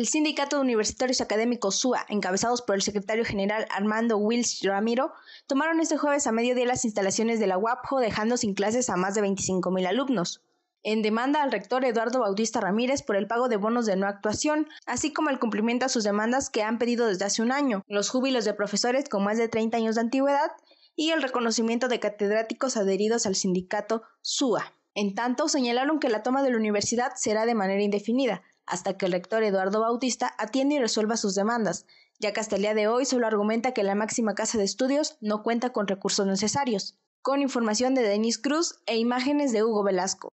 El Sindicato de Universitarios Académicos SUA, encabezados por el secretario general Armando Wills Ramiro, tomaron este jueves a medio mediodía las instalaciones de la UAPJO, dejando sin clases a más de 25.000 alumnos. En demanda al rector Eduardo Bautista Ramírez por el pago de bonos de no actuación, así como el cumplimiento a sus demandas que han pedido desde hace un año, los júbilos de profesores con más de 30 años de antigüedad y el reconocimiento de catedráticos adheridos al sindicato SUA. En tanto, señalaron que la toma de la universidad será de manera indefinida, hasta que el rector Eduardo Bautista atiende y resuelva sus demandas, ya que hasta el día de hoy solo argumenta que la máxima casa de estudios no cuenta con recursos necesarios. Con información de Denis Cruz e imágenes de Hugo Velasco.